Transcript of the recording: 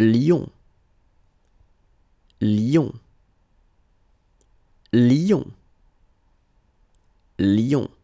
Lion. Lion. Lion. Lyon.